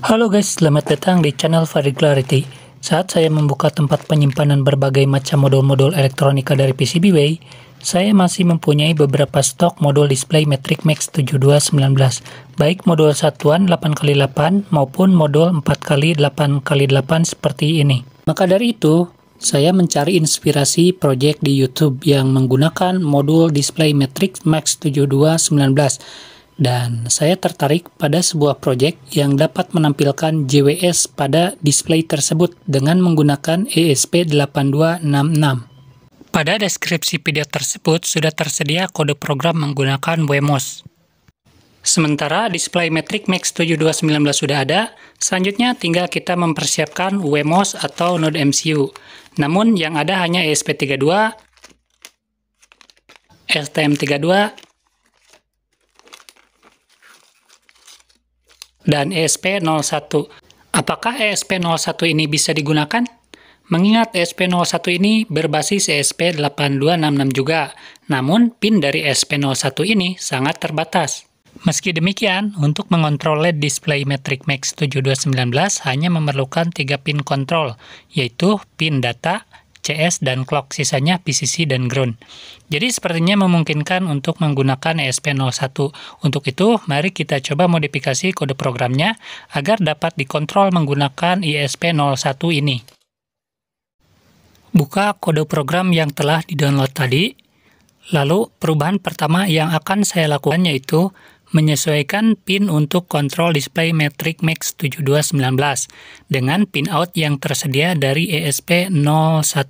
Halo guys, selamat datang di channel Farid Clarity. Saat saya membuka tempat penyimpanan berbagai macam modul-modul elektronika dari PCBWay, saya masih mempunyai beberapa stok modul display Matrix Max 7219, baik modul satuan 8x8 maupun modul 4x8x8 seperti ini. Maka dari itu, saya mencari inspirasi proyek di YouTube yang menggunakan modul display Matrix Max 7219 dan saya tertarik pada sebuah proyek yang dapat menampilkan JWS pada display tersebut dengan menggunakan ESP8266. Pada deskripsi video tersebut sudah tersedia kode program menggunakan WMOS. Sementara display metric MAX7219 sudah ada, selanjutnya tinggal kita mempersiapkan WMOS atau node MCU. Namun yang ada hanya ESP32, STM32, dan ESP01. Apakah ESP01 ini bisa digunakan? Mengingat ESP01 ini berbasis ESP8266 juga, namun pin dari ESP01 ini sangat terbatas. Meski demikian, untuk mengontrol LED display Matrix Max 7219 hanya memerlukan 3 pin kontrol, yaitu pin data, CS dan clock, sisanya PCC dan ground. Jadi sepertinya memungkinkan untuk menggunakan ESP01. Untuk itu, mari kita coba modifikasi kode programnya agar dapat dikontrol menggunakan ESP01 ini. Buka kode program yang telah didownload tadi. Lalu, perubahan pertama yang akan saya lakukan yaitu menyesuaikan pin untuk kontrol display Matrix MAX7219 dengan pin out yang tersedia dari ESP01.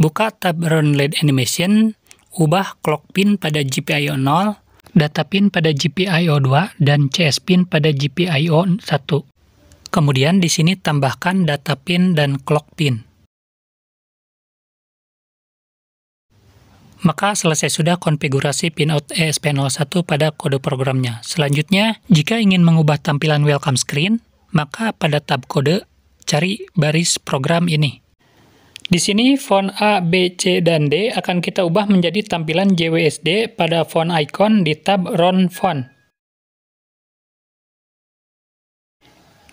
Buka tab Run LED Animation, ubah clock pin pada GPIO 0, data pin pada GPIO 2, dan CS pin pada GPIO 1. Kemudian di sini tambahkan data pin dan clock pin. Maka selesai sudah konfigurasi pinout ESP01 pada kode programnya. Selanjutnya, jika ingin mengubah tampilan welcome screen, maka pada tab kode, cari baris program ini. Di sini font A, B, C, dan D akan kita ubah menjadi tampilan JWSD pada font icon di tab Run Font.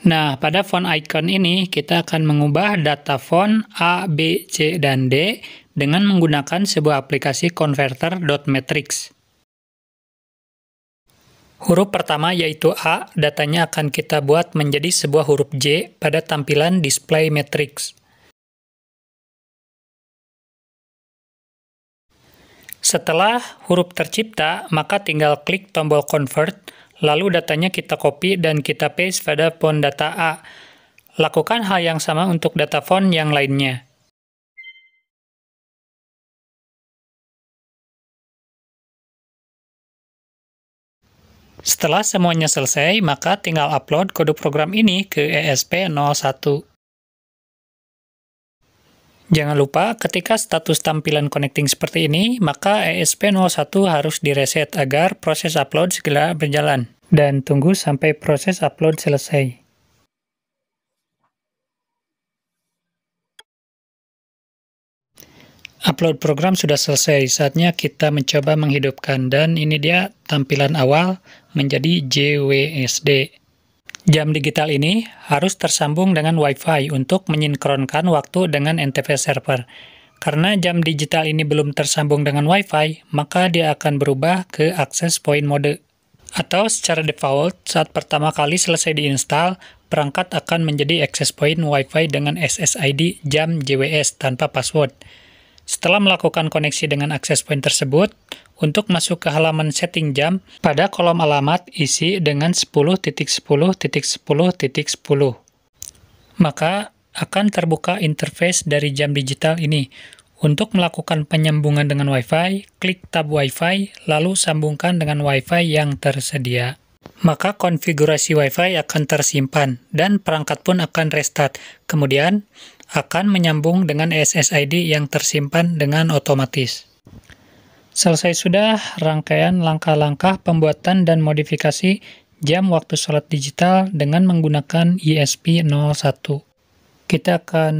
Nah, pada font icon ini kita akan mengubah data font A, B, C, dan D dengan menggunakan sebuah aplikasi converter dot matrix. Huruf pertama yaitu A, datanya akan kita buat menjadi sebuah huruf J pada tampilan display matrix. Setelah huruf tercipta, maka tinggal klik tombol convert, lalu datanya kita copy dan kita paste pada font data A. Lakukan hal yang sama untuk data font yang lainnya. Setelah semuanya selesai, maka tinggal upload kode program ini ke ESP01. Jangan lupa, ketika status tampilan connecting seperti ini, maka ESP01 harus direset agar proses upload segera berjalan. Dan tunggu sampai proses upload selesai. upload program sudah selesai. Saatnya kita mencoba menghidupkan dan ini dia tampilan awal menjadi JWSD. Jam digital ini harus tersambung dengan WiFi untuk menyinkronkan waktu dengan NTP server. Karena jam digital ini belum tersambung dengan WiFi, maka dia akan berubah ke akses point mode. Atau secara default, saat pertama kali selesai diinstal, perangkat akan menjadi access point WiFi dengan SSID jam JWS tanpa password. Setelah melakukan koneksi dengan akses point tersebut, untuk masuk ke halaman setting jam, pada kolom alamat isi dengan 10.10.10.10. .10 Maka akan terbuka interface dari jam digital ini. Untuk melakukan penyambungan dengan Wi-Fi, klik tab Wi-Fi, lalu sambungkan dengan Wi-Fi yang tersedia maka konfigurasi Wi-Fi akan tersimpan dan perangkat pun akan restart. Kemudian akan menyambung dengan SSID yang tersimpan dengan otomatis. Selesai sudah rangkaian langkah-langkah pembuatan dan modifikasi jam waktu sholat digital dengan menggunakan ESP01. Kita akan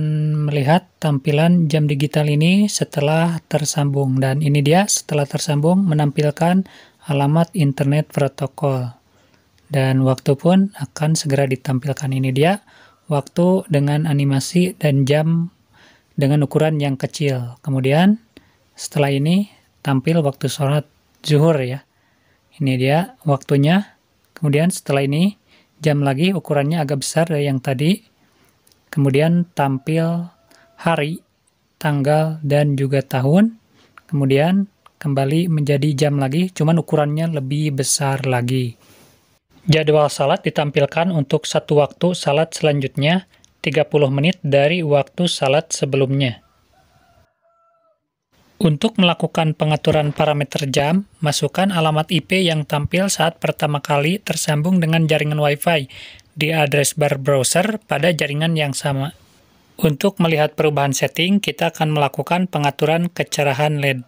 melihat tampilan jam digital ini setelah tersambung. Dan ini dia setelah tersambung menampilkan alamat internet protokol. Dan waktu pun akan segera ditampilkan. Ini dia waktu dengan animasi dan jam dengan ukuran yang kecil. Kemudian setelah ini tampil waktu sholat zuhur ya. Ini dia waktunya. Kemudian setelah ini jam lagi ukurannya agak besar dari yang tadi. Kemudian tampil hari, tanggal, dan juga tahun. Kemudian kembali menjadi jam lagi, cuman ukurannya lebih besar lagi. Jadwal salat ditampilkan untuk satu waktu salat selanjutnya 30 menit dari waktu salat sebelumnya. Untuk melakukan pengaturan parameter jam, masukkan alamat IP yang tampil saat pertama kali tersambung dengan jaringan Wi-Fi di address bar browser pada jaringan yang sama. Untuk melihat perubahan setting, kita akan melakukan pengaturan kecerahan LED.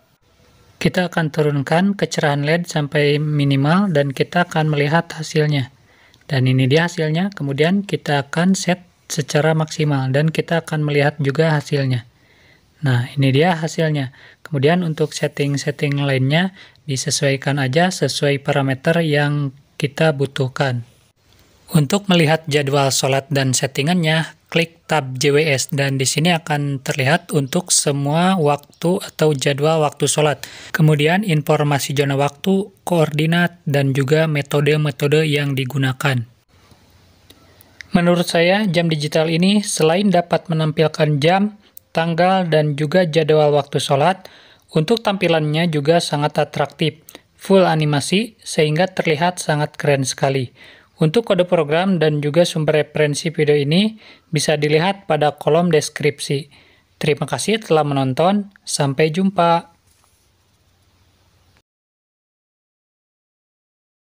Kita akan turunkan kecerahan LED sampai minimal dan kita akan melihat hasilnya. Dan ini dia hasilnya, kemudian kita akan set secara maksimal dan kita akan melihat juga hasilnya. Nah, ini dia hasilnya. Kemudian untuk setting-setting lainnya disesuaikan aja sesuai parameter yang kita butuhkan. Untuk melihat jadwal sholat dan settingannya, klik tab JWS dan di sini akan terlihat untuk semua waktu atau jadwal waktu sholat. Kemudian informasi zona waktu, koordinat, dan juga metode-metode yang digunakan. Menurut saya, jam digital ini selain dapat menampilkan jam, tanggal, dan juga jadwal waktu sholat, untuk tampilannya juga sangat atraktif, full animasi, sehingga terlihat sangat keren sekali. Untuk kode program dan juga sumber referensi video ini bisa dilihat pada kolom deskripsi. Terima kasih telah menonton, sampai jumpa.